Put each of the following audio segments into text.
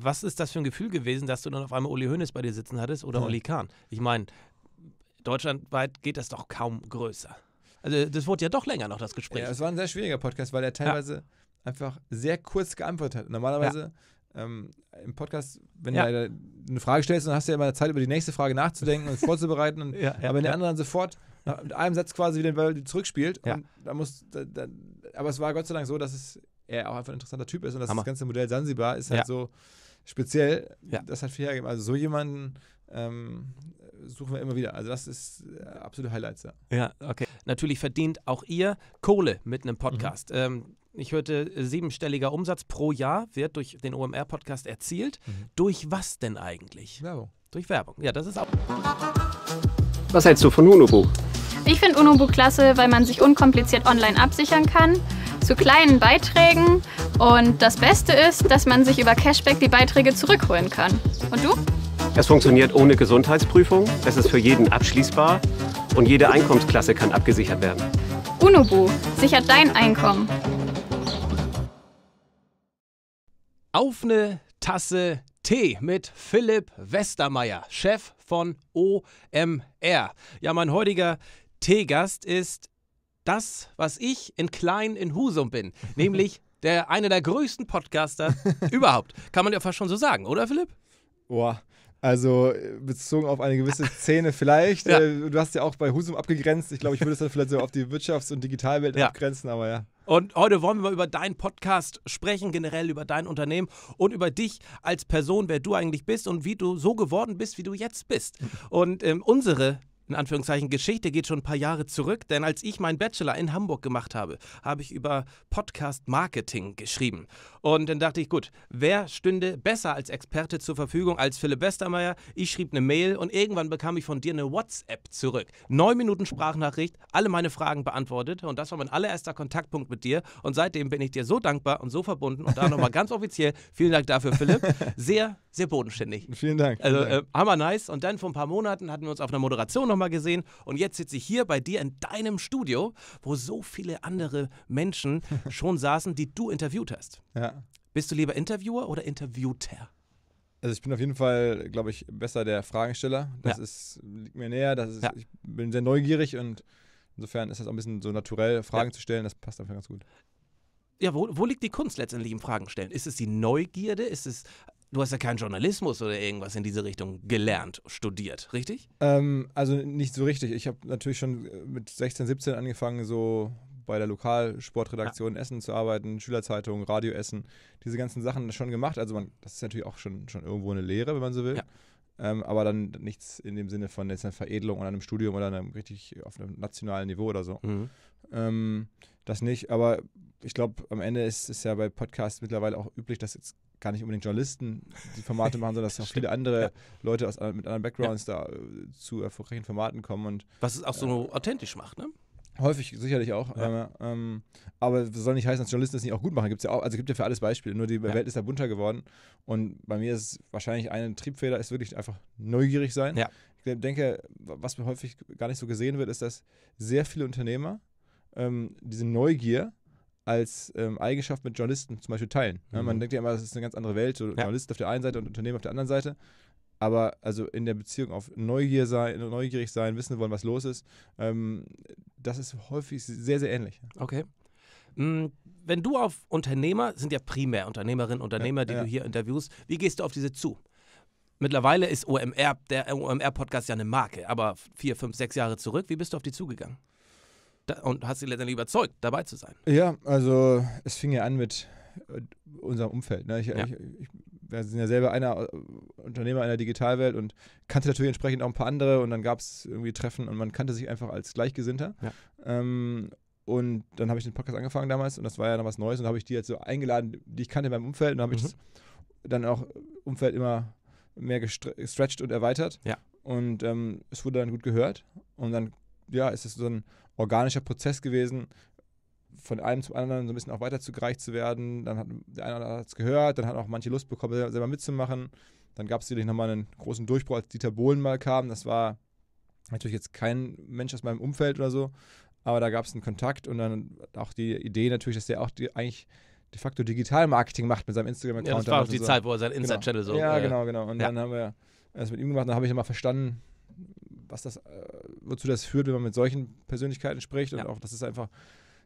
Was ist das für ein Gefühl gewesen, dass du dann auf einmal Uli Hoeneß bei dir sitzen hattest oder ja. Uli Kahn? Ich meine, deutschlandweit geht das doch kaum größer. Also das wurde ja doch länger noch das Gespräch. Ja, es war ein sehr schwieriger Podcast, weil er teilweise ja. einfach sehr kurz geantwortet hat. Normalerweise ja. ähm, im Podcast, wenn ja. du eine Frage stellst, dann hast du ja immer Zeit, über die nächste Frage nachzudenken und vorzubereiten. Und, aber wenn der andere dann sofort mit einem Satz quasi wieder zurückspielt, ja. da muss, da, da, aber es war Gott sei Dank so, dass es er auch einfach ein interessanter Typ ist und das, das ganze Modell Sansibar ist halt so speziell, ja. das hat viel hergegeben. Also so jemanden ähm, suchen wir immer wieder. Also das ist äh, absolute Highlights. Ja. ja, okay. Natürlich verdient auch ihr Kohle mit einem Podcast. Mhm. Ähm, ich hörte, äh, siebenstelliger Umsatz pro Jahr wird durch den OMR-Podcast erzielt. Mhm. Durch was denn eigentlich? Werbung. Durch Werbung. Ja, das ist auch. Was hältst du von Unobo? Ich finde Unobo klasse, weil man sich unkompliziert online absichern kann zu kleinen Beiträgen. Und das Beste ist, dass man sich über Cashback die Beiträge zurückholen kann. Und du? Es funktioniert ohne Gesundheitsprüfung, es ist für jeden abschließbar und jede Einkommensklasse kann abgesichert werden. Unobu sichert dein Einkommen. Auf eine Tasse Tee mit Philipp Westermeier, Chef von OMR. Ja, mein heutiger Teegast ist das, was ich in Klein in Husum bin, nämlich der einer der größten Podcaster überhaupt. Kann man ja fast schon so sagen, oder Philipp? Boah. Also äh, bezogen auf eine gewisse Szene vielleicht. ja. Äh, du hast ja auch bei Husum abgegrenzt. Ich glaube, ich würde es dann vielleicht so auf die Wirtschafts- und Digitalwelt ja. abgrenzen, aber ja. Und heute wollen wir über deinen Podcast sprechen, generell über dein Unternehmen und über dich als Person, wer du eigentlich bist und wie du so geworden bist, wie du jetzt bist. Und ähm, unsere in Anführungszeichen Geschichte geht schon ein paar Jahre zurück, denn als ich meinen Bachelor in Hamburg gemacht habe, habe ich über Podcast Marketing geschrieben. Und dann dachte ich, gut, wer stünde besser als Experte zur Verfügung als Philipp Westermeier? Ich schrieb eine Mail und irgendwann bekam ich von dir eine WhatsApp zurück. Neun Minuten Sprachnachricht, alle meine Fragen beantwortet und das war mein allererster Kontaktpunkt mit dir. Und seitdem bin ich dir so dankbar und so verbunden und da nochmal ganz offiziell vielen Dank dafür, Philipp. Sehr, sehr bodenständig. Vielen Dank. Vielen also, äh, hammer nice. Und dann vor ein paar Monaten hatten wir uns auf einer Moderation noch nochmal gesehen und jetzt sitze ich hier bei dir in deinem Studio, wo so viele andere Menschen schon saßen, die du interviewt hast. Ja. Bist du lieber Interviewer oder Interviewter? Also ich bin auf jeden Fall, glaube ich, besser der Fragesteller. Das ja. ist, liegt mir näher. Das ist, ja. Ich bin sehr neugierig und insofern ist das auch ein bisschen so naturell, Fragen ja. zu stellen. Das passt einfach ganz gut. Ja, wo, wo liegt die Kunst letztendlich im Fragen stellen? Ist es die Neugierde? Ist es Du hast ja keinen Journalismus oder irgendwas in diese Richtung gelernt, studiert, richtig? Ähm, also nicht so richtig. Ich habe natürlich schon äh, mit 16, 17 angefangen, so bei der Lokalsportredaktion ah. Essen zu arbeiten, Schülerzeitung, Radio Essen, diese ganzen Sachen schon gemacht. Also man, das ist natürlich auch schon, schon irgendwo eine Lehre, wenn man so will. Ja. Ähm, aber dann nichts in dem Sinne von jetzt einer Veredelung oder einem Studium oder einem richtig auf einem nationalen Niveau oder so. Mhm. Ähm, das nicht, aber ich glaube, am Ende ist es ja bei Podcasts mittlerweile auch üblich, dass jetzt gar nicht unbedingt Journalisten die Formate machen, sondern dass auch viele andere ja. Leute aus, mit anderen Backgrounds ja. da äh, zu erfolgreichen Formaten kommen. Und, Was es auch äh, so authentisch macht, ne? Häufig, sicherlich auch. Ja. Ähm, aber das soll nicht heißen, dass Journalisten das nicht auch gut machen. Gibt's ja auch, also gibt ja für alles Beispiele. Nur die Welt ist da bunter geworden. Und bei mir ist wahrscheinlich ein Triebfeder, ist wirklich einfach neugierig sein. Ich denke, was mir häufig gar nicht so gesehen wird, ist, dass sehr viele Unternehmer ähm, diese Neugier als ähm, Eigenschaft mit Journalisten zum Beispiel teilen. Ja, ne? man mhm. denkt ja immer, das ist eine ganz andere Welt, so ja. Journalist auf der einen Seite und Unternehmen auf der anderen Seite. Aber also in der Beziehung auf Neugier sein, neugierig sein, wissen wollen, was los ist, ähm, das ist häufig sehr, sehr ähnlich. Okay. Mm, wenn du auf Unternehmer, sind ja primär Unternehmerinnen, Unternehmer, ja, die du hier interviewst, wie gehst du auf diese zu? Mittlerweile ist OMR, der OMR-Podcast ja eine Marke, aber vier, fünf, sechs Jahre zurück, wie bist du auf die zugegangen? und hast sie letztendlich überzeugt, dabei zu sein. Ja, also es fing ja an mit äh, unserem Umfeld. Ne? Ich, ja. ich, ich, wir sind ja selber einer äh, Unternehmer einer Digitalwelt und kannte natürlich entsprechend auch ein paar andere und dann gab es irgendwie Treffen und man kannte sich einfach als Gleichgesinnter. Ja. Ähm, und dann habe ich den Podcast angefangen damals und das war ja noch was Neues und habe ich die jetzt so eingeladen, die ich kannte in meinem Umfeld und habe mhm. ich dann auch Umfeld immer mehr gestretched und erweitert. Ja. Und ähm, es wurde dann gut gehört und dann ja, ist es so ein organischer Prozess gewesen, von einem zum anderen so ein bisschen auch weiterzugereicht zu werden. Dann hat der eine oder andere es gehört, dann hat auch manche Lust bekommen, selber mitzumachen. Dann gab es natürlich nochmal einen großen Durchbruch, als Dieter Bohlen mal kam. Das war natürlich jetzt kein Mensch aus meinem Umfeld oder so, aber da gab es einen Kontakt und dann auch die Idee natürlich, dass der auch die, eigentlich de facto Digital-Marketing macht mit seinem Instagram-Account. Ja, das war auch die so. Zeit, wo er seinen Insta-Channel genau. so. Ja, äh, genau, genau. Und ja. dann haben wir das mit ihm gemacht, dann habe ich nochmal verstanden, was das, äh, wozu das führt, wenn man mit solchen Persönlichkeiten spricht und ja. auch, dass es einfach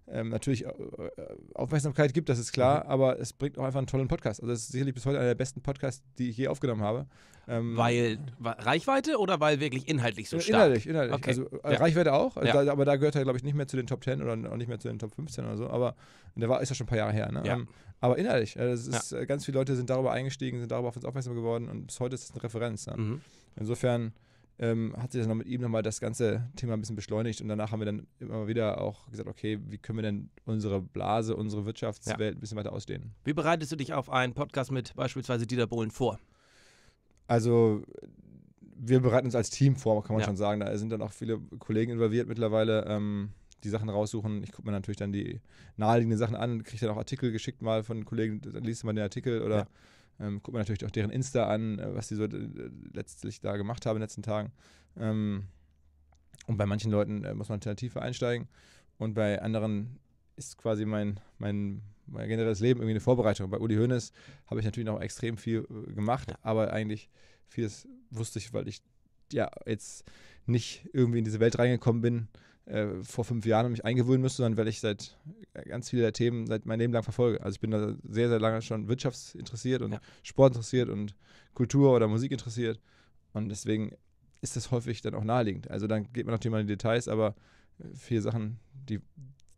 ähm, natürlich äh, äh, Aufmerksamkeit gibt, das ist klar, mhm. aber es bringt auch einfach einen tollen Podcast. Also es ist sicherlich bis heute einer der besten Podcasts, die ich je aufgenommen habe. Ähm weil Reichweite oder weil wirklich inhaltlich so stark? Inhaltlich, inhaltlich. Okay. Also ja. Reichweite auch, also ja. da, aber da gehört er, glaube ich, nicht mehr zu den Top 10 oder auch nicht mehr zu den Top 15 oder so, aber der war, ist ja schon ein paar Jahre her. Ne? Ja. Ähm, aber inhaltlich, also ist, ganz viele Leute sind darüber eingestiegen, sind darüber auf uns aufmerksam geworden und bis heute ist es eine Referenz. Ne? Mhm. Insofern ähm, hat sich das noch mit ihm nochmal das ganze Thema ein bisschen beschleunigt und danach haben wir dann immer wieder auch gesagt, okay, wie können wir denn unsere Blase, unsere Wirtschaftswelt ja. ein bisschen weiter ausdehnen? Wie bereitest du dich auf einen Podcast mit beispielsweise Dieter Bohlen vor? Also wir bereiten uns als Team vor, kann man ja. schon sagen. Da sind dann auch viele Kollegen involviert mittlerweile, ähm, die Sachen raussuchen. Ich gucke mir natürlich dann die naheliegenden Sachen an, kriege dann auch Artikel geschickt mal von Kollegen, dann liest man den Artikel oder ja ähm, guckt man natürlich auch deren Insta an, äh, was die so äh, letztlich da gemacht haben in den letzten Tagen. Ähm, und bei manchen Leuten äh, muss man alternativ einsteigen. Und bei anderen ist quasi mein, mein, mein generelles Leben irgendwie eine Vorbereitung. Bei Uli Hoeneß habe ich natürlich noch extrem viel äh, gemacht, ja. aber eigentlich vieles wusste ich, weil ich ja jetzt nicht irgendwie in diese Welt reingekommen bin äh, vor fünf Jahren mich eingewöhnen müsste, sondern weil ich seit äh, ganz viele der Themen seit mein Leben lang verfolge. Also ich bin da sehr, sehr lange schon wirtschaftsinteressiert und ja. Sport interessiert und Kultur oder Musik interessiert. Und deswegen ist das häufig dann auch naheliegend. Also dann geht man natürlich mal in die Details, aber äh, viele Sachen, die,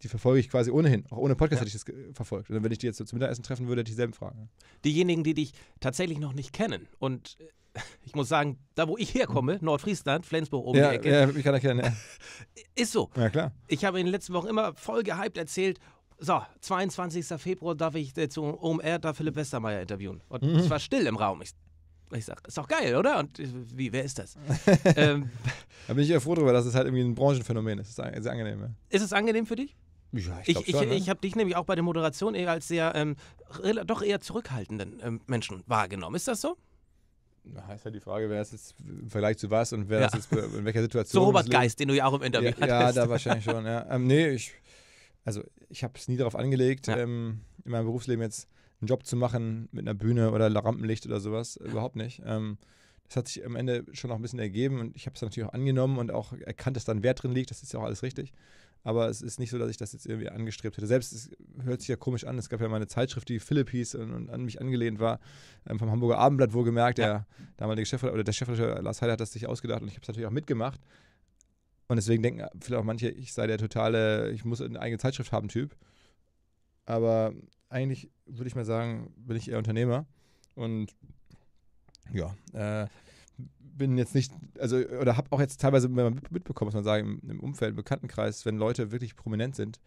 die verfolge ich quasi ohnehin. Auch ohne Podcast ja. hätte ich das verfolgt. Und wenn ich die jetzt so zum Mittagessen treffen würde, hätte ich dieselben Fragen. Diejenigen, die dich tatsächlich noch nicht kennen und ich muss sagen, da wo ich herkomme, mhm. Nordfriesland, Flensburg oben ja, die Ecke. Ja, mich kann erkennen, ja. Ist so. Ja, klar. Ich habe in den letzten Wochen immer voll gehypt erzählt, so, 22. Februar darf ich äh, zu OMR da Philipp Westermeier interviewen. Und mhm. es war still im Raum. Ich, ich sag, ist doch geil, oder? Und wie, wer ist das? ähm, da bin ich ja froh drüber, dass es halt irgendwie ein Branchenphänomen ist. Ist, ist angenehm. Ja. Ist es angenehm für dich? Ja, ich ich, ich, ne? ich habe dich nämlich auch bei der Moderation eher als sehr, ähm, doch eher zurückhaltenden ähm, Menschen wahrgenommen. Ist das so? heißt ja halt die Frage, wer ist jetzt im Vergleich zu was und wer ja. das jetzt in welcher Situation. Zu Robert Geist, den du ja auch im Interview ja, hattest. Ja, da wahrscheinlich schon, ja. Ähm, nee, ich, also ich habe es nie darauf angelegt, ja. ähm, in meinem Berufsleben jetzt einen Job zu machen mit einer Bühne oder Rampenlicht oder sowas. Überhaupt nicht. Ähm, das hat sich am Ende schon noch ein bisschen ergeben und ich habe es natürlich auch angenommen und auch erkannt, dass da ein Wert drin liegt. Das ist ja auch alles richtig aber es ist nicht so, dass ich das jetzt irgendwie angestrebt hätte. Selbst, es hört sich ja komisch an, es gab ja mal eine Zeitschrift, die Philippies und, und an mich angelehnt war, ähm, vom Hamburger Abendblatt wohlgemerkt, ja. der damalige Chef oder der Chefredakteur Lars Heider hat das sich ausgedacht und ich habe es natürlich auch mitgemacht. Und deswegen denken vielleicht auch manche, ich sei der totale, ich muss eine eigene Zeitschrift haben Typ. Aber eigentlich würde ich mal sagen, bin ich eher Unternehmer und ja. Äh, bin jetzt nicht, also oder habe auch jetzt teilweise mitbekommen, muss man sagen, im, Umfeld, im Bekanntenkreis, wenn Leute wirklich prominent sind,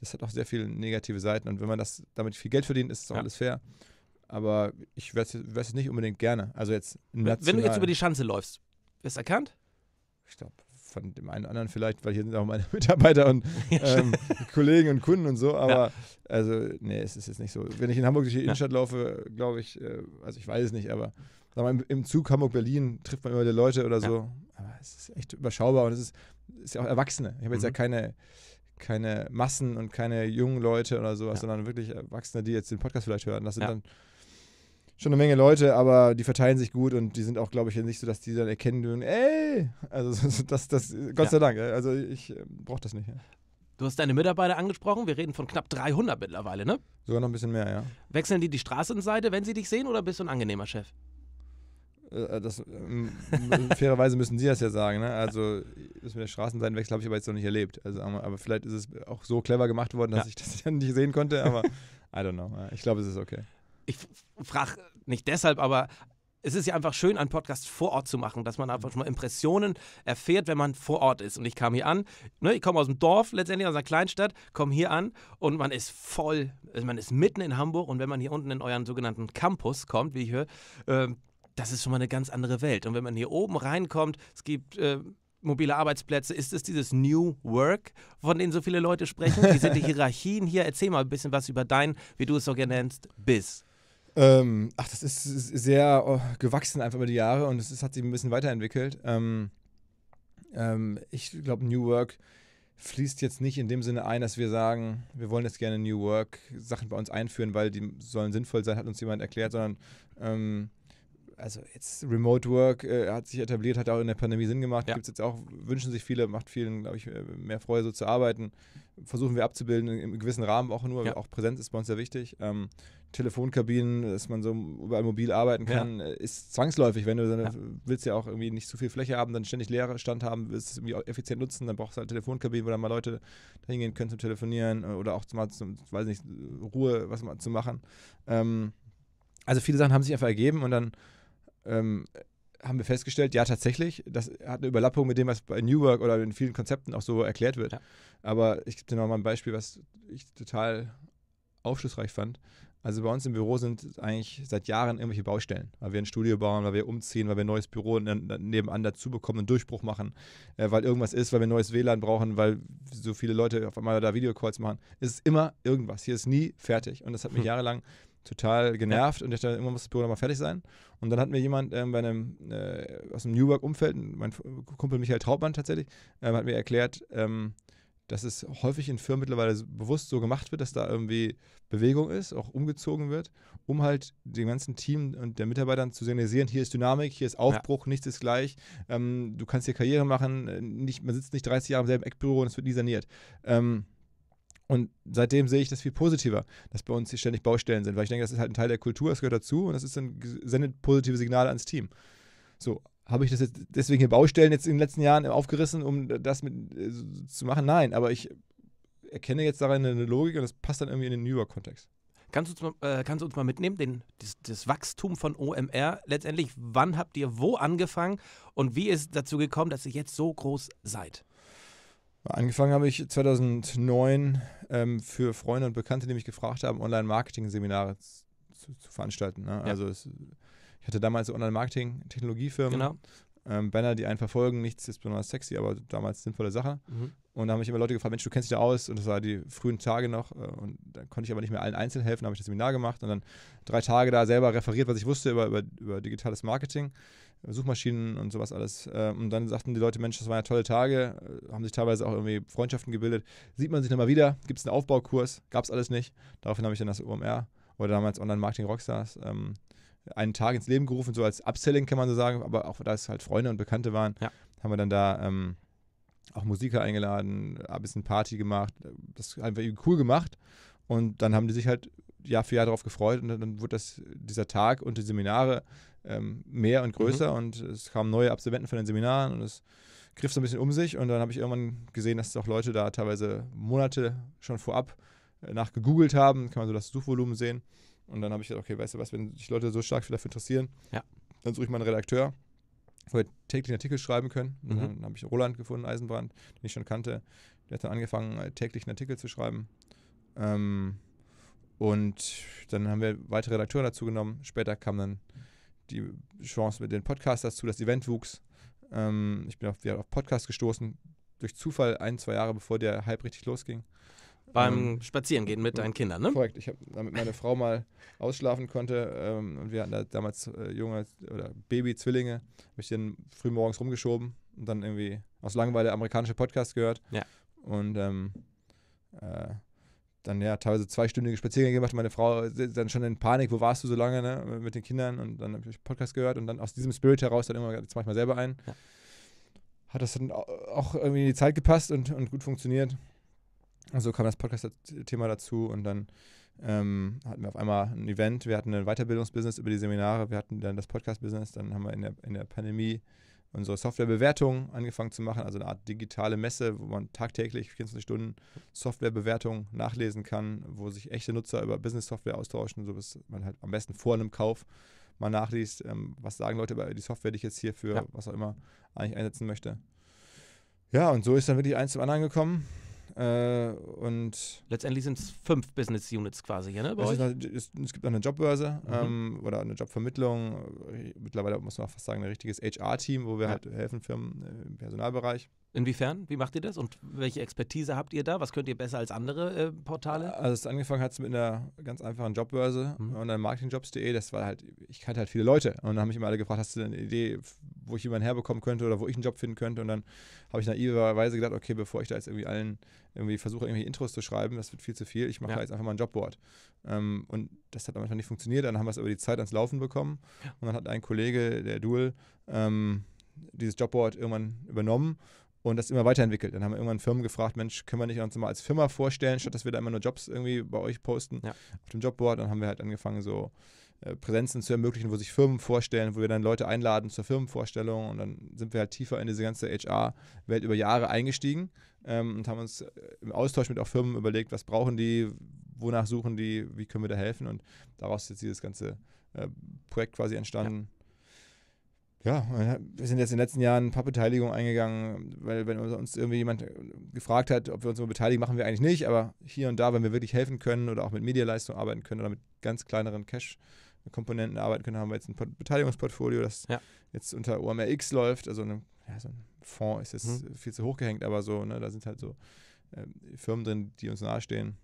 das hat auch sehr viele negative Seiten. Und wenn man das damit viel Geld verdient, ist es auch ja. alles fair. Aber ich werde es nicht unbedingt gerne. Also jetzt Wenn du jetzt über die Schanze läufst, wirst du erkannt? Ich glaube, von dem einen oder anderen vielleicht, weil hier sind auch meine Mitarbeiter und ähm, Kollegen und Kunden und so, aber ja. also, nee, es ist jetzt nicht so. Wenn ich in Hamburg durch die Innenstadt ja. laufe, glaube ich, äh, also ich weiß es nicht, aber mal, im Zug Hamburg-Berlin trifft man immer die Leute oder so. Ja. Aber es ist echt überschaubar und es ist, ist ja auch Erwachsene. Ich habe jetzt mhm. ja keine, keine Massen und keine jungen Leute oder sowas, ja. sondern wirklich Erwachsene, die jetzt den Podcast vielleicht hören. Das sind ja. dann schon eine Menge Leute, aber die verteilen sich gut und die sind auch, glaube ich, nicht so, dass die dann erkennen würden, ey, also das, das, Gott ja. sei Dank, also ich äh, brauche das nicht. Ja. Du hast deine Mitarbeiter angesprochen, wir reden von knapp 300 mittlerweile, ne? Sogar noch ein bisschen mehr, ja. Wechseln die die Straßenseite, wenn sie dich sehen oder bist du ein angenehmer Chef? Äh, äh, das, ähm, fairerweise müssen Sie das ja sagen. Ne? Also, das mit der Straßenseitenwechsel habe ich aber jetzt noch nicht erlebt. Also, aber, vielleicht ist es auch so clever gemacht worden, dass ja. ich das ja nicht sehen konnte. Aber I don't know. Ich glaube, es ist okay. Ich frage nicht deshalb, aber es ist ja einfach schön, einen Podcast vor Ort zu machen, dass man einfach schon mal Impressionen erfährt, wenn man vor Ort ist. Und ich kam hier an, ne, ich komme aus dem Dorf, letztendlich aus einer Kleinstadt, komme hier an und man ist voll, also man ist mitten in Hamburg und wenn man hier unten in euren sogenannten Campus kommt, wie ich höre, ähm, das ist schon mal eine ganz andere Welt. Und wenn man hier oben reinkommt, es gibt äh, mobile Arbeitsplätze, ist es dieses New Work, von dem so viele Leute sprechen? Wie sind die Hierarchien hier? Erzähl mal ein bisschen was über dein, wie du es so genannt, BIS. Ähm, ach, das ist sehr oh, gewachsen einfach über die Jahre und es hat sich ein bisschen weiterentwickelt. Ähm, ähm, ich glaube, New Work fließt jetzt nicht in dem Sinne ein, dass wir sagen, wir wollen jetzt gerne New Work Sachen bei uns einführen, weil die sollen sinnvoll sein, hat uns jemand erklärt, sondern ähm, also jetzt Remote Work äh, hat sich etabliert, hat auch in der Pandemie Sinn gemacht. Ja. Gibt es jetzt auch, wünschen sich viele, macht vielen, glaube ich, mehr Freude, so zu arbeiten. Versuchen wir abzubilden, im gewissen Rahmen auch nur, ja. auch Präsenz ist bei uns sehr wichtig. Ähm, Telefonkabinen, dass man so überall mobil arbeiten kann, ja. Äh, ist zwangsläufig. Wenn du dann, ja. willst ja auch irgendwie nicht zu viel Fläche haben, dann ständig leere Stand haben, willst es irgendwie effizient nutzen, dann brauchst du halt Telefonkabinen, wo dann mal Leute da hingehen können zum Telefonieren äh, oder auch mal zum, weiß nicht, Ruhe, was mal zu machen. Ähm, also viele Sachen haben sich einfach ergeben und dann ähm, haben wir festgestellt, ja, tatsächlich, das hat eine Überlappung mit dem, was bei New Work oder in vielen Konzepten auch so erklärt wird. Ja. Aber ich gebe dir nochmal ein Beispiel, was ich total aufschlussreich fand. Also bei uns im Büro sind eigentlich seit Jahren irgendwelche Baustellen, weil wir ein Studio bauen, weil wir umziehen, weil wir ein neues Büro ne, nebenan dazu bekommen, einen Durchbruch machen, äh, weil irgendwas ist, weil wir ein neues WLAN brauchen, weil so viele Leute auf einmal da Videocalls machen. Es ist immer irgendwas. Hier ist nie fertig. Und das hat mich hm. jahrelang total genervt ja. und ich dachte, irgendwann muss das Büro nochmal fertig sein. Und dann hat mir jemand ähm, bei einem, äh, aus dem New Work-Umfeld, mein Kumpel Michael Traubmann tatsächlich, ähm, hat mir erklärt, ähm, dass es häufig in Firmen mittlerweile bewusst so gemacht wird, dass da irgendwie Bewegung ist, auch umgezogen wird, um halt dem ganzen Team und den Mitarbeitern zu signalisieren, hier ist Dynamik, hier ist Aufbruch, ja. nichts ist gleich, ähm, du kannst hier Karriere machen, äh, nicht, man sitzt nicht 30 Jahre im selben Eckbüro und es wird nie saniert. Ähm, und seitdem sehe ich das viel positiver, dass bei uns hier ständig Baustellen sind, weil ich denke, das ist halt ein Teil der Kultur, das gehört dazu und das ist ein, sendet positive Signale ans Team. So, habe ich das jetzt deswegen hier Baustellen jetzt in den letzten Jahren aufgerissen, um das mit, äh, zu machen? Nein, aber ich erkenne jetzt darin eine Logik und das passt dann irgendwie in den New York-Kontext. Kannst du, uns mal, äh, kannst du uns mal mitnehmen, den, das, das, Wachstum von OMR letztendlich? Wann habt ihr wo angefangen und wie ist es dazu gekommen, dass ihr jetzt so groß seid? Angefangen habe ich 2009 ähm, für Freunde und Bekannte, die mich gefragt haben, Online-Marketing-Seminare zu, zu, veranstalten. Ne? Ja. Also es, ich hatte damals Online-Marketing-Technologiefirmen. Genau. Ähm, Banner, die einen verfolgen, nichts ist besonders sexy, aber damals sinnvolle Sache. Mhm. Und da haben mich immer Leute gefragt, Mensch, du kennst dich da aus. Und das war die frühen Tage noch. Äh, und da konnte ich aber nicht mehr allen einzeln helfen, habe ich das Seminar gemacht und dann drei Tage da selber referiert, was ich wusste über, über, über digitales Marketing. Suchmaschinen und sowas alles. Äh, und dann sagten die Leute, Mensch, das waren ja tolle Tage, äh, haben sich teilweise auch irgendwie Freundschaften gebildet. Sieht man sich nochmal wieder, gibt es einen Aufbaukurs, gab es alles nicht. Daraufhin habe ich dann das OMR oder damals Online Marketing Rockstars ähm, einen Tag ins Leben gerufen, so als Upselling kann man so sagen, aber auch da es halt Freunde und Bekannte waren, ja. haben wir dann da ähm, auch Musiker eingeladen, ein bisschen Party gemacht, das einfach cool gemacht. Und dann haben die sich halt Jahr für Jahr darauf gefreut und dann, dann wurde das, dieser Tag und die Seminare ähm, mehr und größer mhm. und es kamen neue Absolventen von den Seminaren und es griff so ein bisschen um sich und dann habe ich irgendwann gesehen, dass auch Leute da teilweise Monate schon vorab äh, nach gegoogelt haben, kann man so das Suchvolumen sehen und dann habe ich gesagt, okay, weißt du was, wenn sich Leute so stark dafür interessieren, ja. dann suche ich mal einen Redakteur, wo wir täglich einen Artikel schreiben können. Und mhm. Dann habe ich Roland gefunden, Eisenbrand, den ich schon kannte. Der hat dann angefangen, äh, täglich einen Artikel zu schreiben. Ähm, und dann haben wir weitere Redakteure dazu genommen. Später kam dann die Chance mit den Podcasts dazu, das Event wuchs. Ähm, ich bin auf, auf Podcast gestoßen, durch Zufall ein, zwei Jahre bevor der Hype richtig losging. Beim ähm, Spazierengehen mit deinen Kindern, ne? Korrekt. Ich habe, damit meine Frau mal ausschlafen konnte ähm, und wir hatten da damals äh, junge oder Baby-Zwillinge, habe ich den frühmorgens rumgeschoben und dann irgendwie aus Langeweile amerikanische Podcasts gehört. Ja. Und ähm, äh, dann ja teilweise zweistündige Spaziergänge gemacht. Meine Frau dann schon in Panik, wo warst du so lange ne? mit den Kindern? Und dann habe ich Podcast gehört und dann aus diesem Spirit heraus dann immer, jetzt mache ich mal selber ein. Ja. Hat das dann auch irgendwie in die Zeit gepasst und, und gut funktioniert. Und so kam das Podcast-Thema dazu und dann ähm, hatten wir auf einmal ein Event. Wir hatten ein Weiterbildungsbusiness über die Seminare, wir hatten dann das Podcast-Business, dann haben wir in der, in der Pandemie unsere Softwarebewertung angefangen zu machen, also eine Art digitale Messe, wo man tagtäglich 24 Stunden Softwarebewertung nachlesen kann, wo sich echte Nutzer über Business-Software austauschen, so dass man halt am besten vor einem Kauf mal nachliest, ähm, was sagen Leute über die Software, die ich jetzt hier für ja. was auch immer eigentlich einsetzen möchte. Ja, und so ist dann wirklich eins zum anderen gekommen. Äh, und Letztendlich sind es fünf Business Units quasi hier, ne? Bei es, euch? Ist, es gibt noch eine Jobbörse mhm. ähm, oder eine Jobvermittlung. Mittlerweile muss man auch fast sagen, ein richtiges HR-Team, wo wir ja. halt helfen Firmen äh, im Personalbereich. Inwiefern? Wie macht ihr das? Und welche Expertise habt ihr da? Was könnt ihr besser als andere äh, Portale? Äh, also es angefangen hat mit einer ganz einfachen Jobbörse mhm. und äh, dann marketingjobs.de. Das war halt, ich kannte halt viele Leute und dann haben mich immer alle gefragt, hast du eine Idee, wo ich jemanden herbekommen könnte oder wo ich einen Job finden könnte? Und dann habe ich naiverweise gedacht, okay, bevor ich da jetzt irgendwie allen irgendwie versuche, irgendwie Intros zu schreiben, das wird viel zu viel. Ich mache ja. jetzt einfach mal ein Jobboard. Ähm, und das hat am Anfang nicht funktioniert. Dann haben wir es über die Zeit ans Laufen bekommen ja. und dann hat ein Kollege, der Duel, ähm, dieses Jobboard irgendwann übernommen und das immer weiterentwickelt. Dann haben wir irgendwann Firmen gefragt, Mensch, können wir nicht uns mal als Firma vorstellen, statt dass wir da immer nur Jobs irgendwie bei euch posten ja. auf dem Jobboard. Dann haben wir halt angefangen, so äh, Präsenzen zu ermöglichen, wo sich Firmen vorstellen, wo wir dann Leute einladen zur Firmenvorstellung und dann sind wir halt tiefer in diese ganze HR-Welt über Jahre eingestiegen ähm, und haben uns äh, im Austausch mit auch Firmen überlegt, was brauchen die, wonach suchen die, wie können wir da helfen und daraus ist jetzt dieses ganze äh, Projekt quasi entstanden. Ja ja, wir sind jetzt in den letzten Jahren ein paar Beteiligungen eingegangen, weil wenn uns irgendwie jemand gefragt hat, ob wir uns immer beteiligen, machen wir eigentlich nicht, aber hier und da, wenn wir wirklich helfen können oder auch mit Medialeistung arbeiten können oder mit ganz kleineren Cash-Komponenten arbeiten können, haben wir jetzt ein Beteiligungsportfolio, das ja. jetzt unter OMRX läuft, also eine, ja, so ein Fonds ist jetzt mhm. viel zu hoch gehängt, aber so, ne, da sind halt so äh, Firmen drin, die uns nahestehen.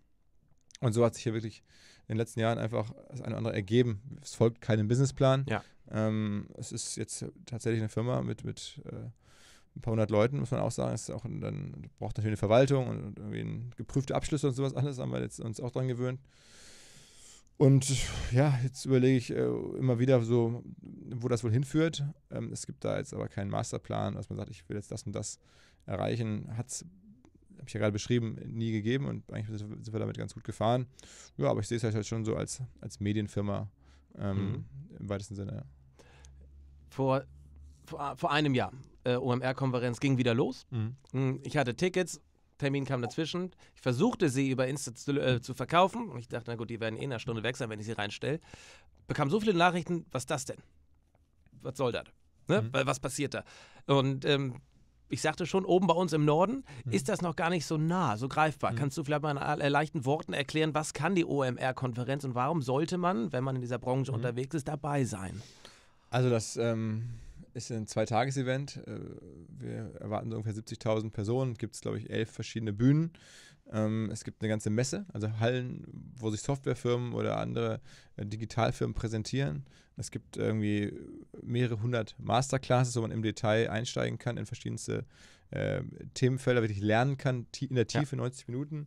Und so hat sich hier wirklich in den letzten Jahren einfach das eine oder andere ergeben. Es folgt keinem Businessplan. Ja. Ähm, es ist jetzt tatsächlich eine Firma mit, mit äh, ein paar hundert Leuten, muss man auch sagen. Es auch, dann braucht natürlich eine Verwaltung und, irgendwie geprüfte Abschlüsse und sowas alles, haben wir jetzt uns auch dran gewöhnt. Und ja, jetzt überlege ich äh, immer wieder so, wo das wohl hinführt. Ähm, es gibt da jetzt aber keinen Masterplan, dass man sagt, ich will jetzt das und das erreichen. Hat es habe ich ja gerade beschrieben, nie gegeben und eigentlich sind wir damit ganz gut gefahren. Ja, aber ich sehe es halt, halt schon so als, als Medienfirma ähm, mhm. im weitesten Sinne. Vor, vor, ah, vor einem Jahr, äh, OMR-Konferenz ging wieder los. Mhm. Hm, ich hatte Tickets, Termin kam dazwischen. Ich versuchte sie über Insta zu, äh, zu verkaufen und ich dachte, na gut, die werden eh in einer Stunde weg sein, wenn ich sie reinstelle. Bekam so viele Nachrichten, was das denn? Was soll das? Ne? Mhm. Was passiert da? Und ähm, ich sagte schon, oben bei uns im Norden mhm. ist das noch gar nicht so nah, so greifbar. Mhm. Kannst du vielleicht mal in leichten Worten erklären, was kann die OMR-Konferenz und warum sollte man, wenn man in dieser Branche mhm. unterwegs ist, dabei sein? Also das ähm, ist ein Zweitages-Event. Äh, wir erwarten so ungefähr 70.000 Personen. Gibt es, glaube ich, elf verschiedene Bühnen. Ähm, es gibt eine ganze Messe, also Hallen, wo sich Softwarefirmen oder andere äh, Digitalfirmen präsentieren. Es gibt irgendwie mehrere hundert Masterclasses, wo man im Detail einsteigen kann in verschiedenste äh, Themenfelder, wirklich lernen kann, in der Tiefe ja. 90 Minuten.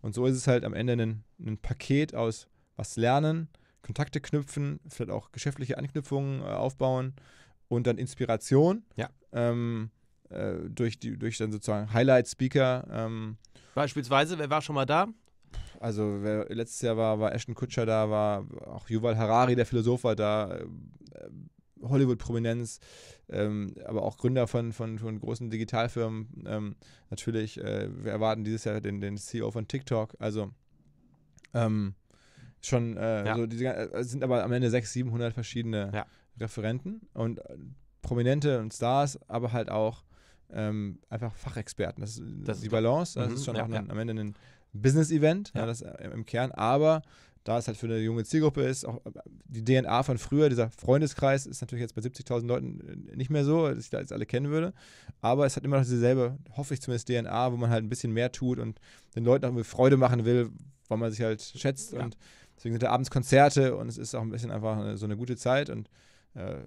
Und so ist es halt am Ende ein, ein, Paket aus was lernen, Kontakte knüpfen, vielleicht auch geschäftliche Anknüpfungen äh, aufbauen und dann Inspiration. Ja. Ähm, äh, durch, die, durch dann sozusagen Highlight-Speaker. Ähm, Beispielsweise, wer war schon mal da? Also wer letztes Jahr war, war Ashton Kutscher da, war auch Yuval Harari, der Philosoph, war da, äh, Hollywood-Prominenz, ähm, aber auch Gründer von, von, von großen Digitalfirmen. Ähm, natürlich, äh, wir erwarten dieses Jahr den, den CEO von TikTok. Also ähm, schon, äh, ja. so diese, äh, sind aber am Ende 600, 700 verschiedene ja. Referenten und äh, Prominente und Stars, aber halt auch ähm, einfach Fachexperten. Das, das ist die Balance. Das mhm, ist schon ja, auch ein, am Ende ein Business-Event, ja. das äh, im Kern, aber da es halt für eine junge Zielgruppe ist, auch äh, die DNA von früher, dieser Freundeskreis, ist natürlich jetzt bei 70.000 Leuten äh, nicht mehr so, dass ich da jetzt alle kennen würde. Aber es hat immer noch dieselbe, hoffe ich zumindest, DNA, wo man halt ein bisschen mehr tut und den Leuten auch irgendwie Freude machen will, weil man sich halt schätzt. Ja. Und deswegen sind da abends Konzerte und es ist auch ein bisschen einfach so eine gute Zeit. Und äh,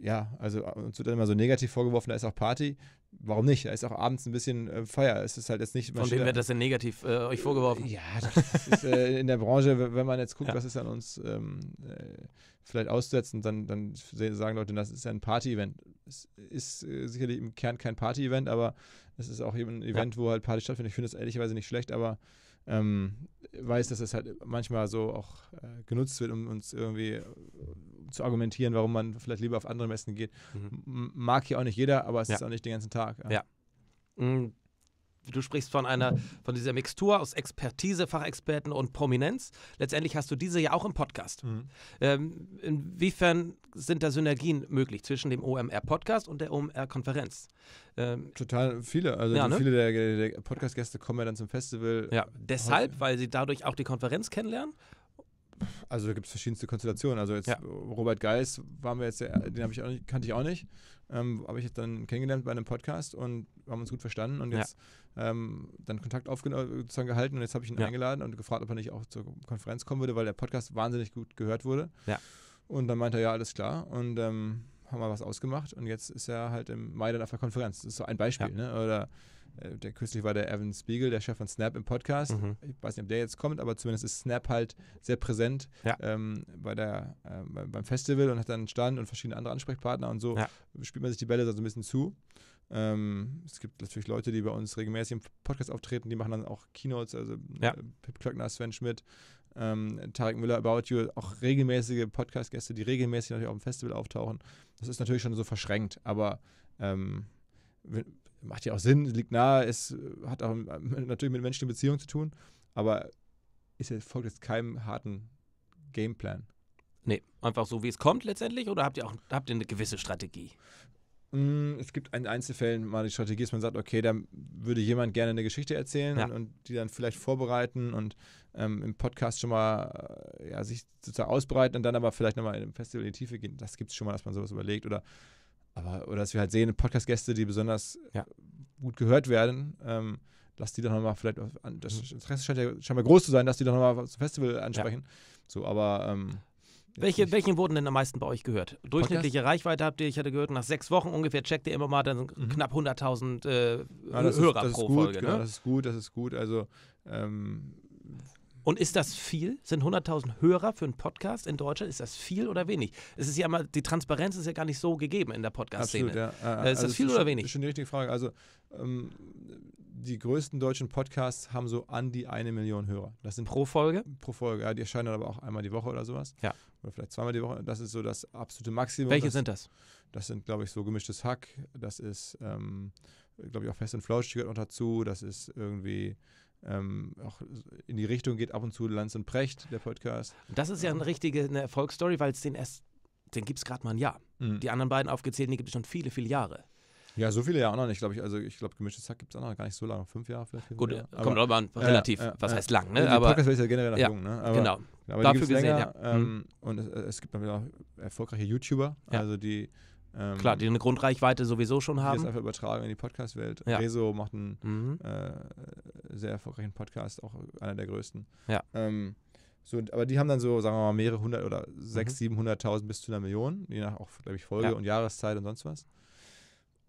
ja, also äh, uns wird dann immer so negativ vorgeworfen, da ist auch Party. Warum nicht? Da ist auch abends ein bisschen äh, Feier. Es ist halt jetzt nicht. Von wem wird das denn negativ äh, euch vorgeworfen? Ja, das ist äh, in der Branche, wenn man jetzt guckt, ja. was ist an uns ähm, äh, vielleicht auszusetzen, dann, dann sagen Leute, das ist ein Party-Event. Es ist äh, sicherlich im Kern kein Party-Event, aber es ist auch eben ein Event, ja. wo halt Party stattfindet. Ich finde das ehrlicherweise nicht schlecht, aber ähm, weiß, dass es halt manchmal so auch genutzt wird, um uns irgendwie zu argumentieren, warum man vielleicht lieber auf andere Messen geht. Mhm. Mag hier auch nicht jeder, aber es ja. ist auch nicht den ganzen Tag. Ja. Mhm. Du sprichst von einer, von dieser Mixtur aus Expertise, Fachexperten und Prominenz. Letztendlich hast du diese ja auch im Podcast. Mhm. Ähm, inwiefern sind da Synergien möglich zwischen dem OMR-Podcast und der OMR-Konferenz? Ähm, Total viele. Also ja, ne? viele der, der Podcast-Gäste kommen ja dann zum Festival. Ja, deshalb, weil sie dadurch auch die Konferenz kennenlernen also da gibt es verschiedenste Konstellationen. Also jetzt ja. Robert Geis waren wir jetzt, den habe ich auch nicht, kannte ich auch nicht. Ähm, habe ich jetzt dann kennengelernt bei einem Podcast und haben uns gut verstanden und jetzt ja. ähm, dann Kontakt aufgehalten und jetzt habe ich ihn ja. eingeladen und gefragt, ob er nicht auch zur Konferenz kommen würde, weil der Podcast wahnsinnig gut gehört wurde. Ja. Und dann meinte er, ja, alles klar. Und ähm, haben wir was ausgemacht und jetzt ist er halt im Mai dann auf der Konferenz. Das ist so ein Beispiel. Ja. Ne? Oder äh, der, kürzlich war der Evan Spiegel, der Chef von Snap im Podcast. Mhm. Ich weiß nicht, ob der jetzt kommt, aber zumindest ist Snap halt sehr präsent ja. ähm, bei der, äh, beim Festival und hat dann einen Stand und verschiedene andere Ansprechpartner und so ja. spielt man sich die Bälle so ein bisschen zu. Ähm, es gibt natürlich Leute, die bei uns regelmäßig im Podcast auftreten, die machen dann auch Keynotes, also ja. Äh, Pip Klöckner, Sven Schmidt, ähm, Tarek Müller, About You, auch regelmäßige Podcast-Gäste, die regelmäßig natürlich auf dem Festival auftauchen. Das ist natürlich schon so verschränkt, aber ähm, macht ja auch Sinn, liegt nahe, es äh, hat auch natürlich mit menschlichen Beziehungen zu tun, aber ist jetzt, folgt jetzt keinem harten Gameplan. Nee, einfach so, wie es kommt letztendlich? Oder habt ihr auch habt ihr eine gewisse Strategie? Mm, es gibt in Einzelfällen mal die Strategie, dass man sagt, okay, da würde jemand gerne eine Geschichte erzählen ja. und, und, die dann vielleicht vorbereiten und ähm, im Podcast schon mal äh, ja, sich sozusagen ausbreiten und dann aber vielleicht nochmal im Festival in die Tiefe gehen. Das gibt es schon mal, dass man sowas überlegt oder, aber, oder dass wir halt sehen, Podcast-Gäste, die besonders ja. gut gehört werden, ähm, lass die dann nochmal vielleicht, das mhm. Interesse scheint ja scheinbar groß zu sein, dass die dann nochmal zum Festival ansprechen. Ja. So, aber. Ähm, welche, welchen wurden denn am meisten bei euch gehört? Durchschnittliche Podcast? Reichweite habt ihr, ich hatte gehört, nach sechs Wochen ungefähr checkt ihr immer mal dann mhm. knapp 100.000 äh, ja, ah, Hörer ist, pro gut, Folge. Genau, ne? das ist gut, das ist gut. Also ähm, und ist das viel? Sind 100.000 Hörer für einen Podcast in Deutschland? Ist das viel oder wenig? Es ist ja immer, die Transparenz ist ja gar nicht so gegeben in der Podcast-Szene. Ja. Äh, äh ist also das viel ist oder schon, wenig? Das ist schon die richtige Frage. Also, ähm, die größten deutschen Podcasts haben so an die eine Million Hörer. Das sind pro Folge? Pro Folge, ja. Die erscheinen aber auch einmal die Woche oder sowas. Ja oder vielleicht zweimal die Woche. Das ist so das absolute Maximum. Welche das, sind das? Das sind, glaube ich, so gemischtes Hack. Das ist, ähm, glaube ich, auch fest und flauschig gehört noch dazu. Das ist irgendwie ähm, auch in die Richtung geht ab und zu Lanz und Precht, der Podcast. Das ist ja eine richtige eine Erfolgsstory, weil es den erst, den gibt es gerade mal ein Jahr. Mhm. Die anderen beiden aufgezählten, die gibt es schon viele, viele Jahre. Ja, so viele ja auch noch nicht, glaube ich. Also ich glaube, gemischtes Hack gibt es auch noch gar nicht so lange. Fünf Jahre vielleicht? Gut, Jahre. kommt aber an, relativ. Äh, äh, was heißt lang, ne? Ja, aber, Podcast ist ja generell ja, jung, ne? Aber, genau. Aber Dafür gesehen, länger, ja. Mhm. Ähm, und es, es gibt natürlich auch erfolgreiche YouTuber, also die ähm, Klar, die eine Grundreichweite sowieso schon haben. Die ist einfach übertragen in die Podcast-Welt. Ja. Rezo macht einen mhm. äh, sehr erfolgreichen Podcast, auch einer der größten. Ja. Ähm, so, aber die haben dann so, sagen wir mal, mehrere hundert oder sechs, mhm. siebenhunderttausend bis zu einer Million, je nach auch, glaube ich, Folge ja. und Jahreszeit und sonst was.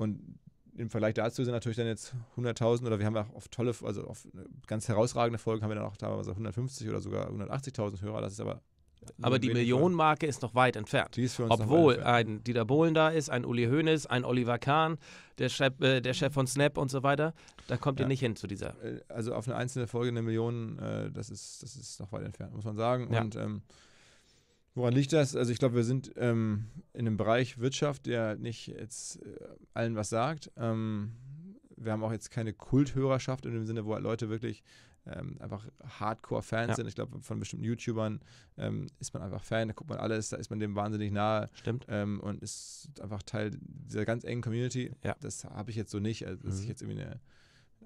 Und im Vergleich dazu sind natürlich dann jetzt 100.000 oder wir haben auch auf tolle, also auf ganz herausragende Folgen haben wir dann auch teilweise 150 oder sogar 180.000 Hörer. Das ist aber. Aber die Millionenmarke ist noch weit entfernt. Die ist für uns Obwohl noch weit entfernt. ein Dieter Bohlen da ist, ein Uli Hoeneß, ein Oliver Kahn, der Chef, äh, der Chef von Snap und so weiter, da kommt ja. ihr nicht hin zu dieser. Äh, also auf eine einzelne Folge eine Million, äh, das, ist, das ist noch weit entfernt, muss man sagen. Ja. Und ähm, Woran liegt das? Also ich glaube, wir sind ähm, in einem Bereich Wirtschaft, der nicht jetzt äh, allen was sagt. Ähm, wir haben auch jetzt keine Kulthörerschaft in dem Sinne, wo halt Leute wirklich ähm, einfach Hardcore-Fans ja. sind. Ich glaube, von bestimmten YouTubern ähm, ist man einfach Fan, da guckt man alles, da ist man dem wahnsinnig nahe. Stimmt. Ähm, und ist einfach Teil dieser ganz engen Community. Ja. Das habe ich jetzt so nicht, also, dass mhm. ich jetzt irgendwie eine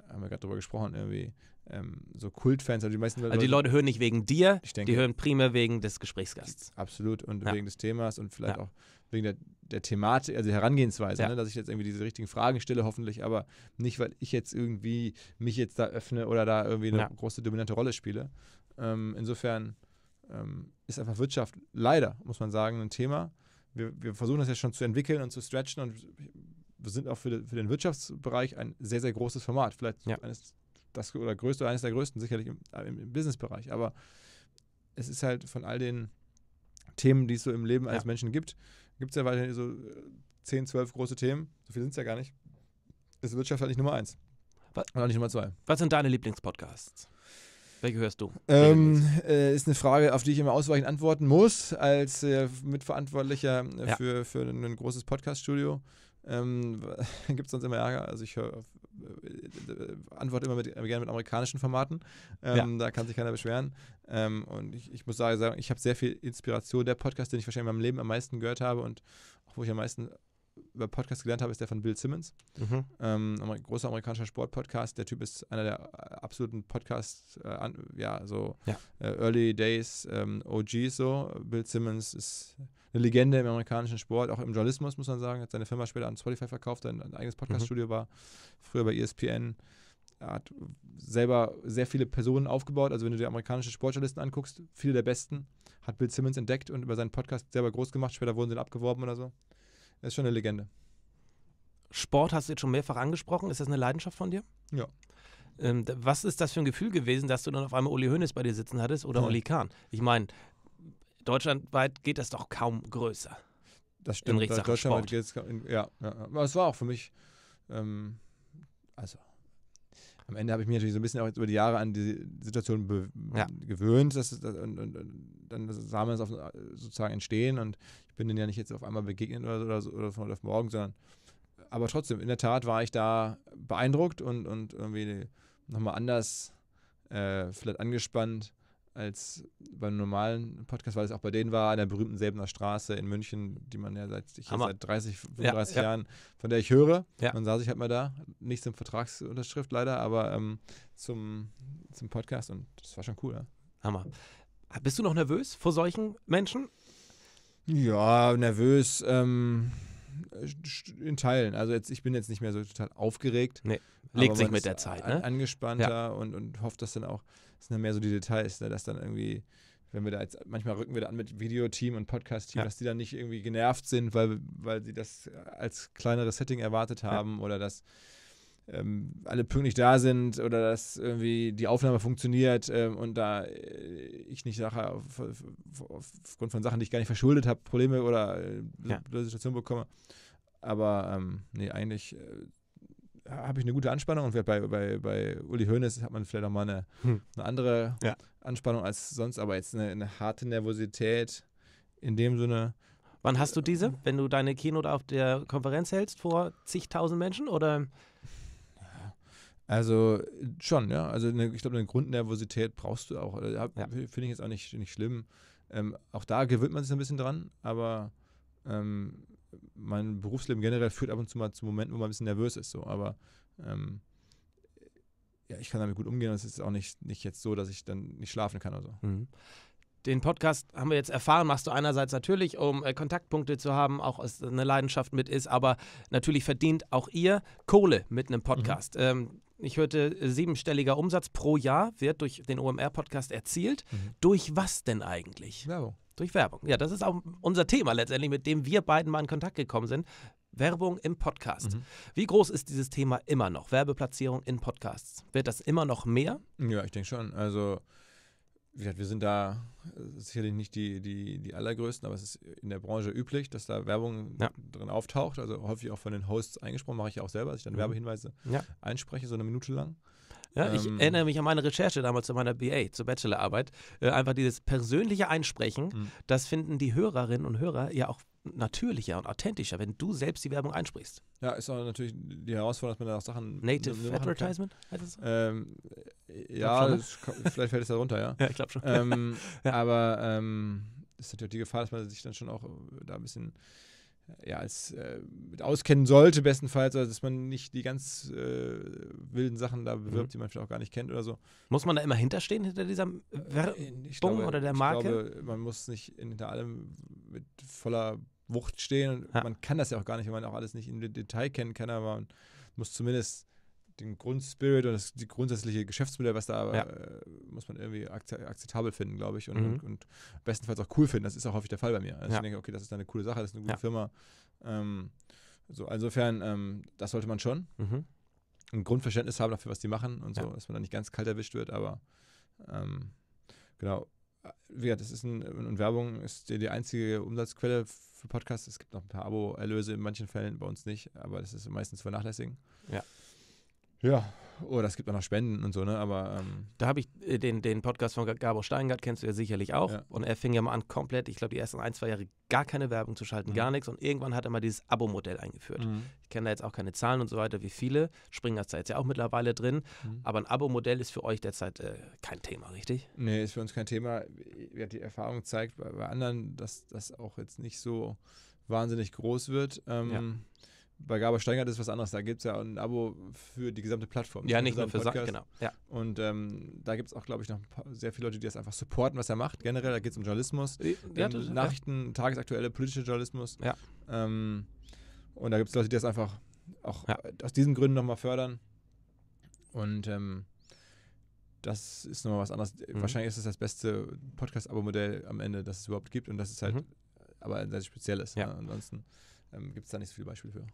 haben wir gerade drüber gesprochen, irgendwie ähm, so Kultfans. Also die, meisten also die Leute hören nicht wegen dir, denke, die hören primär wegen des Gesprächsgasts. Absolut und ja. wegen des Themas und vielleicht ja. auch wegen der, der Thematik, also der Herangehensweise, ja. ne? dass ich jetzt irgendwie diese richtigen Fragen stelle, hoffentlich, aber nicht, weil ich jetzt irgendwie mich jetzt da öffne oder da irgendwie eine große dominante Rolle spiele. Ähm, insofern ähm, ist einfach Wirtschaft leider, muss man sagen, ein Thema. Wir, wir versuchen das ja schon zu entwickeln und zu stretchen und sind auch für, für den Wirtschaftsbereich ein sehr, sehr großes Format. Vielleicht ja. eines das oder größte eines der größten, sicherlich im, äh, im, im Businessbereich. Aber es ist halt von all den Themen, die es so im Leben eines Menschen gibt, gibt es ja weiterhin so 10, äh, 12 große Themen. So viel sind es ja gar nicht. Ist Wirtschaft halt nicht Nummer eins. Was? Und auch nicht Nummer zwei. Was sind deine Lieblingspodcasts? Welche hörst du? Ähm, äh, ist eine Frage, auf die ich immer ausweichend antworten muss, als äh, Mitverantwortlicher äh, ja. für, für ein, ein großes Podcast-Studio. Ähm, Gibt es sonst immer Ärger? Also ich hör, äh, antworte immer mit, gerne mit amerikanischen Formaten. Ähm, ja. Da kann sich keiner beschweren. Ähm, und ich, ich, muss sagen, ich habe sehr viel Inspiration. Der Podcast, den ich wahrscheinlich in meinem Leben am meisten gehört habe und wo ich am meisten über Podcast gelernt habe, ist der von Bill Simmons. Mhm. Ähm, großer amerikanischer Sportpodcast. Der Typ ist einer der äh, absoluten Podcast, äh, an, ja, so ja. Äh, Early Days, ähm, OGs so. Bill Simmons ist eine Legende im amerikanischen Sport, auch im Journalismus, muss man sagen. Hat seine Firma später an Spotify verkauft, ein, ein eigenes mhm. Podcaststudio mhm. war früher bei ESPN. Er hat selber sehr viele Personen aufgebaut. Also, wenn du dir amerikanische Sportjournalisten anguckst, viele der besten, hat Bill Simmons entdeckt und über seinen Podcast selber groß gemacht. Später wurden sie dann abgeworben oder so. Er ist schon eine Legende. Sport hast du jetzt schon mehrfach angesprochen. Ist das eine Leidenschaft von dir? Ja. Ähm, was ist das für ein Gefühl gewesen, dass du dann auf einmal Uli Hoeneß bei dir sitzen hattest oder ja. Oli Kahn? Ich meine, deutschlandweit geht das doch kaum größer. Das stimmt. In Deutschlandweit geht es ja, ja. Aber es war auch für mich, ähm, also am Ende habe ich mich natürlich so ein bisschen auch über die Jahre an die Situation ja. gewöhnt. Dass, dass und, und, und, dann sah man es auf, sozusagen entstehen und ich bin denen ja nicht jetzt auf einmal begegnet oder so, oder, so, oder von heute auf morgen, sondern aber trotzdem, in der Tat war ich da beeindruckt und, und irgendwie nochmal anders äh, vielleicht angespannt als beim normalen Podcast, weil es auch bei denen war, an der berühmten Säbener Straße in München, die man ja seit, ich seit 30, 35 ja, Jahren, von der ich höre. Ja. Man saß sich halt mal da, nicht zum Vertragsunterschrift leider, aber ähm, zum, zum Podcast und das war schon cool. Ja. Hammer. Bist du noch nervös vor solchen Menschen? Ja, nervös. Ähm, in Teilen. Also jetzt, ich bin jetzt nicht mehr so total aufgeregt. Nee, legt sich mit der Zeit, ne? Angespannter ja. und, und hofft, dass dann auch, es dann mehr so die Details, ne, dass dann irgendwie, wenn wir da jetzt, manchmal rücken wir da an mit Videoteam und Podcast-Team, ja. dass die dann nicht irgendwie genervt sind, weil, weil sie das als kleineres Setting erwartet haben ja. oder dass ähm, alle pünktlich da sind oder dass irgendwie die Aufnahme funktioniert ähm, und da äh, ich nicht Sache auf, auf, auf, aufgrund von Sachen, die ich gar nicht verschuldet habe, Probleme oder äh, ja. Situation bekomme. Aber ähm, nee, eigentlich äh, habe ich eine gute Anspannung und bei, bei, bei Uli Hoeneß hat man vielleicht auch mal eine, hm. eine andere ja. Anspannung als sonst, aber jetzt eine, eine harte Nervosität in dem Sinne. Wann hast du diese? Wenn du deine Keynote auf der Konferenz hältst vor zigtausend Menschen oder? Also schon, ja. Also eine, ich glaube, eine Grundnervosität brauchst du auch. Äh, ja. Finde ich jetzt auch nicht, nicht schlimm. Ähm, auch da gewöhnt man sich ein bisschen dran, aber ähm, mein Berufsleben generell führt ab und zu mal zu Momenten, wo man ein bisschen nervös ist. So. Aber ähm, ja, ich kann damit gut umgehen und es ist auch nicht, nicht jetzt so, dass ich dann nicht schlafen kann oder so. Mhm. Den Podcast haben wir jetzt erfahren, machst du einerseits natürlich, um äh, Kontaktpunkte zu haben, auch aus eine Leidenschaft mit ist, aber natürlich verdient auch ihr Kohle mit einem mhm. Podcast. Mhm. Ähm, ich hörte, äh, siebenstelliger Umsatz pro Jahr wird durch den OMR-Podcast erzielt. Mhm. Durch was denn eigentlich? Werbung. Durch Werbung. Ja, das ist auch unser Thema letztendlich, mit dem wir beiden mal in Kontakt gekommen sind. Werbung im Podcast. Mhm. Wie groß ist dieses Thema immer noch? Werbeplatzierung in Podcasts. Wird das immer noch mehr? Ja, ich denke schon. Also wie wir sind da äh, sicherlich nicht die, die, die allergrößten, aber es ist in der Branche üblich, dass da Werbung ja. drin auftaucht. Also häufig auch von den Hosts eingesprochen, mache ich ja auch selber, dass ich dann mhm. Werbehinweise ja. einspreche, so eine Minute lang. Ja, ähm, ich erinnere mich an meine Recherche damals zu meiner BA, zur Bachelorarbeit. Äh, einfach dieses persönliche Einsprechen, mhm. das finden die Hörerinnen und Hörer ja auch natürlicher und authentischer, wenn du selbst die Werbung einsprichst. Ja, ist auch natürlich die Herausforderung, dass man da auch Sachen. Native Advertisement? heißt Ähm, ja, schon, ne? vielleicht fällt es da runter, ja. ja, ich glaube schon. Ähm, ja. Aber ähm, ist natürlich die Gefahr, dass man sich dann schon auch äh, da ein bisschen äh, ja, als äh, auskennen sollte, bestenfalls, also dass man nicht die ganz äh, wilden Sachen da mhm. bewirbt, mhm. die man vielleicht auch gar nicht kennt oder so. Muss man da immer hinterstehen, hinter dieser äh, Werbung äh, oder der Marke? Ich glaube, man muss nicht hinter allem mit voller Wucht stehen. Ja. Man kann das ja auch gar nicht, wenn man auch alles nicht im Detail kennen kann, aber man muss zumindest den Grundspirit und das die grundsätzliche Geschäftsmodell, was da ja. äh, muss man irgendwie akzeptabel finden, glaube ich, und, mhm. und, und, bestenfalls auch cool finden. Das ist auch häufig der Fall bei mir. Also ja. ich denke, okay, das ist eine coole Sache, das ist eine gute Firma. Ähm, so, insofern, ähm, das sollte man schon. Mhm. Ein Grundverständnis haben dafür, was die machen und so, dass man da nicht ganz kalt erwischt wird, aber ähm, genau wie gesagt, das ist ein, und Werbung ist die, die, einzige Umsatzquelle für Podcasts. Es gibt noch ein paar Abo-Erlöse in manchen Fällen, bei uns nicht, aber das ist meistens vernachlässigen. Ja. Ja, oh, das gibt auch noch Spenden und so, ne? Aber ähm da habe ich äh, den, den Podcast von Gabor Steingart, kennst du ja sicherlich auch. Ja. Und er fing ja mal an, komplett, ich glaube, die ersten ein, zwei Jahre gar keine Werbung zu schalten, mhm. gar nichts. Und irgendwann hat er mal dieses Abo-Modell eingeführt. Mhm. Ich kenne da jetzt auch keine Zahlen und so weiter, wie viele. Springer ist da jetzt ja auch mittlerweile drin. Mhm. Aber ein Abo-Modell ist für euch derzeit äh, kein Thema, richtig? Nee, ist für uns kein Thema. Die Erfahrung zeigt bei, bei anderen, dass das auch jetzt nicht so wahnsinnig groß wird. Ähm, ja bei Gaber Steingart ist was anderes. Da gibt es ja ein Abo für die gesamte Plattform. Ja, nicht nur für Sachen, genau. Ja. Und ähm, da gibt es auch, glaube ich, noch paar, sehr viele Leute, die das einfach supporten, was er macht. Generell, da geht es um Journalismus, ja, das, Nachrichten, ja. tagesaktuelle politische Journalismus. Ja. Ähm, und da gibt es Leute, die das einfach auch aus diesen Gründen nochmal fördern. Und ähm, das ist nochmal was anderes. Mhm. Wahrscheinlich ist es das, das beste Podcast-Abo-Modell am Ende, das es überhaupt gibt. Und das ist halt mhm. aber ein sehr spezielles. Ne? Ansonsten ähm, gibt es da nicht so viele Beispiele für.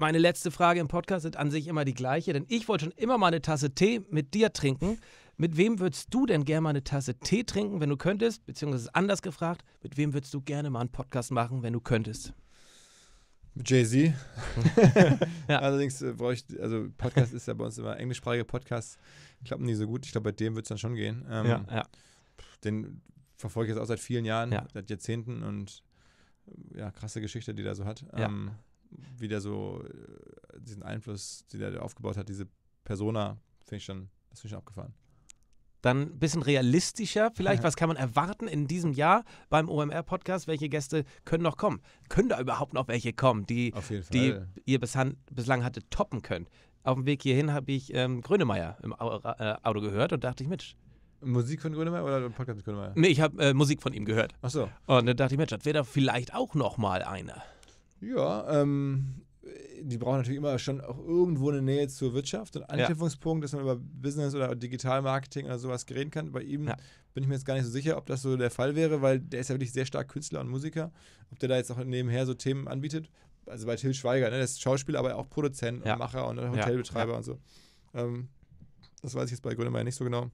Meine letzte Frage im Podcast ist an sich immer die gleiche, denn ich wollte schon immer mal eine Tasse Tee mit dir trinken. Mit wem würdest du denn gerne mal eine Tasse Tee trinken, wenn du könntest? Beziehungsweise anders gefragt, mit wem würdest du gerne mal einen Podcast machen, wenn du könntest? Jay-Z. ja. Allerdings äh, brauche ich, also Podcast ist ja bei uns immer englischsprachige Podcasts, klappen nie so gut. Ich glaube, bei dem wird es dann schon gehen. Ähm, ja, ja. Den verfolge ich jetzt auch seit vielen Jahren, seit Jahrzehnten und äh, ja, krasse Geschichte, die der so hat. Ähm, wie der so äh, diesen Einfluss, den er aufgebaut hat, diese Persona, finde ich schon, das finde ich schon abgefahren. Dann ein bisschen realistischer vielleicht. Was kann man erwarten in diesem Jahr beim OMR-Podcast? Welche Gäste können noch kommen? Können da überhaupt noch welche kommen, die, die ihr bislang, bislang hatte toppen könnt? Auf dem Weg hierhin habe ich ähm, Grönemeyer im äh, Auto gehört und dachte ich, Mitch. Musik von Grönemeyer oder Podcast mit Grönemeyer? Nee, ich habe äh, Musik von ihm gehört. Ach so. Und dann dachte ich, Mitch, das wäre da vielleicht auch nochmal einer. Ja, ähm, die brauchen natürlich immer schon auch irgendwo eine Nähe zur Wirtschaft und Anknüpfungspunkt, ja. dass man über Business oder Digitalmarketing oder sowas reden kann. Bei ihm ja. bin ich mir jetzt gar nicht so sicher, ob das so der Fall wäre, weil der ist ja wirklich sehr stark Künstler und Musiker. Ob der da jetzt auch nebenher so Themen anbietet. Also bei Till Schweiger, ne? der ist Schauspieler, aber auch Produzent ja. und Macher und Hotelbetreiber und so. Ähm, das weiß ich jetzt bei Grönemeyer nicht so genau.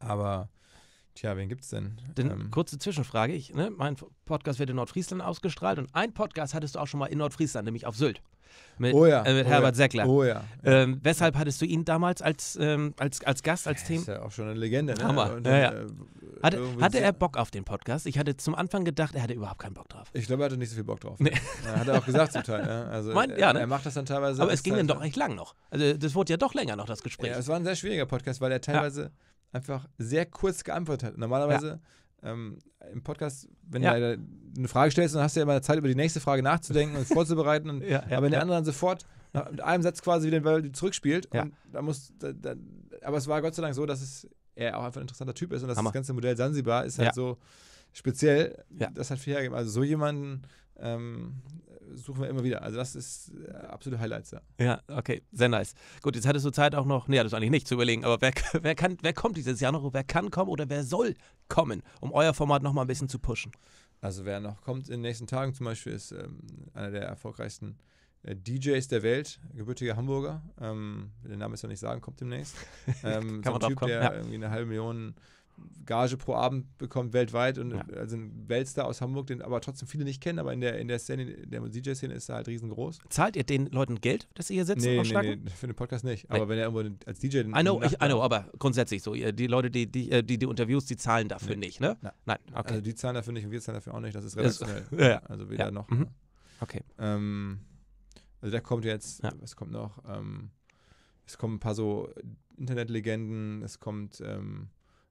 Aber Tja, wen gibt's denn? denn ähm. kurze Zwischenfrage. Ich, ne, mein Podcast wird in Nordfriesland ausgestrahlt und ein Podcast hattest du auch schon mal in Nordfriesland, nämlich auf Sylt. Mit, oh ja, äh, mit oh Herbert ja. Seckler. Oh ja. Ähm, weshalb hattest du ihn damals als, ähm, als, als Gast, als Thema? Ist ja auch schon eine Legende, ne? Hammer. ja, ja. Äh, hatte, hatte er Bock auf den Podcast? Ich hatte zum Anfang gedacht, er hatte überhaupt keinen Bock drauf. Ich glaube, er hatte nicht so viel Bock drauf. Nee. Ne? Hat er auch gesagt zum Teil. Ne? Also, mein, ja, ne? Er macht das dann teilweise. Aber es ging Zeit, dann doch echt lang noch. Also, das wurde ja doch länger noch, das Gespräch. Ja, es war ein sehr schwieriger Podcast, weil er teilweise. Ja einfach sehr kurz geantwortet hat. Normalerweise ja. ähm, im Podcast, wenn ja. du eine Frage stellst, dann hast du ja immer Zeit, über die nächste Frage nachzudenken und vorzubereiten. Und, ja, aber wenn der andere dann sofort nach, mit einem Satz quasi wieder den Ball zurückspielt, da musst, da, da, aber es war Gott sei Dank so, dass es, er auch einfach ein interessanter Typ ist und dass das ganze Modell Sansibar ist halt so speziell. Das hat viel hergegeben. Also so jemanden ähm, suchen wir immer wieder. Also das ist äh, absolute Highlights, ja. Ja, okay, sehr nice. Gut, jetzt hattest du Zeit auch noch, nee, hattest du eigentlich nicht zu überlegen, aber wer, wer, kann, wer kommt dieses Jahr noch, wer kann kommen oder wer soll kommen, um euer Format nochmal ein bisschen zu pushen? Also wer noch kommt in den nächsten Tagen zum Beispiel, ist ähm, einer der erfolgreichsten äh, DJs der Welt, gebürtiger Hamburger. Ähm, den Namen ist ja nicht sagen, kommt demnächst. Ähm, Kann so ein man Typ, kommen, der ja. irgendwie eine halbe Million Gage pro Abend bekommt weltweit und ja. also ein Weltstar aus Hamburg, den aber trotzdem viele nicht kennen, aber in der, in der Szene, der DJ-Szene ist er halt riesengroß. Zahlt ihr den Leuten Geld, dass sie hier sitzen? Nee, nee, nee, für den Podcast nicht. Aber nee. wenn er irgendwo als DJ. I know, ich, I know, aber grundsätzlich so. Die Leute, die die, äh, die, die Interviews, die zahlen dafür nee. nicht, ne? Na. Nein, okay. Also die zahlen dafür nicht und wir zahlen dafür auch nicht. Das ist redaktionell. ja. Also weder ja. noch. Mhm. Ne? Okay. Ähm, also da kommt jetzt, was kommt noch? Ähm, es kommen ein paar so Internetlegenden, es kommt. Ähm,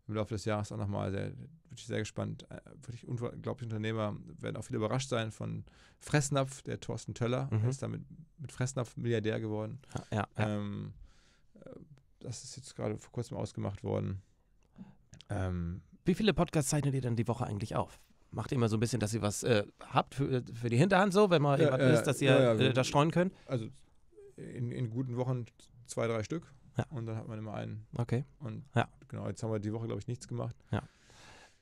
im Laufe des Jahres auch nochmal. Sehr, wirklich sehr gespannt. Äh, wirklich unglaublich Unternehmer werden auch viele überrascht sein von Fressnapf, der Thorsten Töller. Mhm. Er ist damit mit Fressnapf Milliardär geworden. Ja, ja. Ähm, äh, das ist jetzt gerade vor kurzem ausgemacht worden. Ähm, Wie viele Podcasts zeichnet ihr dann die Woche eigentlich auf? Macht ihr immer so ein bisschen, dass ihr was äh, habt für, äh, für, die Hinterhand so, wenn man ja, ja, ist, dass ihr ja, äh, das streuen könnt? Also in, in guten Wochen zwei, drei Stück. Ja. Und dann hat man immer einen. Okay. Und ja. genau, jetzt haben wir die Woche, glaube ich, nichts gemacht. Ja.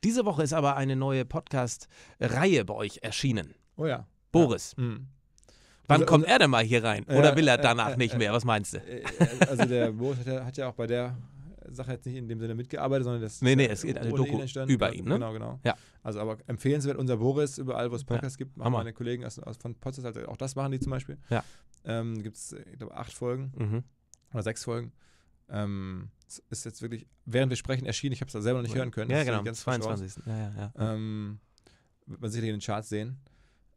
Diese Woche ist aber eine neue Podcast-Reihe bei euch erschienen. Oh ja. Boris. Ja. Mhm. Wann also, kommt also er denn mal hier rein? Oder äh, will er äh, danach äh, äh, nicht mehr? Was meinst du? Äh, also der Boris hat ja, hat ja, auch bei der Sache jetzt nicht in dem Sinne mitgearbeitet, sondern das Nee, nee, es geht eine Doku eh ihn über ihn, ne? Genau, genau. Ja. Also aber empfehlenswert, unser Boris, überall wo es Podcasts ja. gibt, machen Hammer. meine Kollegen aus, aus von Podcasts, also auch das machen die zum Beispiel. Ja. Ähm, gibt es, ich glaube, acht Folgen. Mhm oder sechs Folgen. Ähm, ist jetzt wirklich, während wir sprechen, erschienen. Ich habe es da selber noch nicht ja. hören können. Ja, das genau. Am 22. Ja, ja, ja. Ähm, wird man sicherlich in den Charts sehen.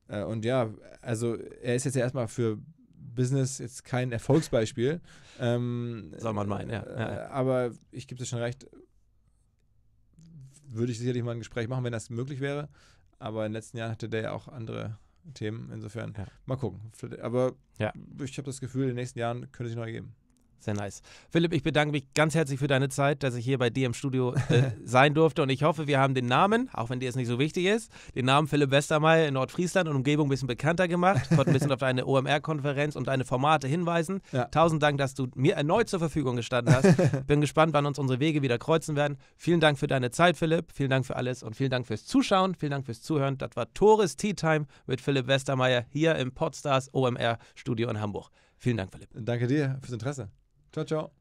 Äh, und ja, also er ist jetzt ja erstmal für Business jetzt kein Erfolgsbeispiel. Ähm, Soll man meinen, ja. ja, äh, aber ich gebe dir schon recht, würde ich sicherlich mal ein Gespräch machen, wenn das möglich wäre. Aber in den letzten Jahren hatte der ja auch andere Themen. Insofern, ja. mal gucken. Aber ich habe das Gefühl, in den nächsten Jahren könnte sich noch ergeben. Sehr nice. Philipp, ich bedanke mich ganz herzlich für deine Zeit, dass ich hier bei dir im Studio äh, sein durfte. Und ich hoffe, wir haben den Namen, auch wenn dir es nicht so wichtig ist, den Namen Philipp Westermeier in Nordfriesland und Umgebung ein bisschen bekannter gemacht, konnte ein bisschen auf deine OMR-Konferenz und deine Formate hinweisen. Ja. Tausend Dank, dass du mir erneut zur Verfügung gestanden hast. Bin gespannt, wann uns unsere Wege wieder kreuzen werden. Vielen Dank für deine Zeit, Philipp. Vielen Dank für alles und vielen Dank fürs Zuschauen. Vielen Dank fürs Zuhören. Das war Tores Tea Time mit Philipp Westermeier hier im Podstars OMR Studio in Hamburg. Vielen Dank, Philipp. Danke dir fürs Interesse. Ciao, ciao.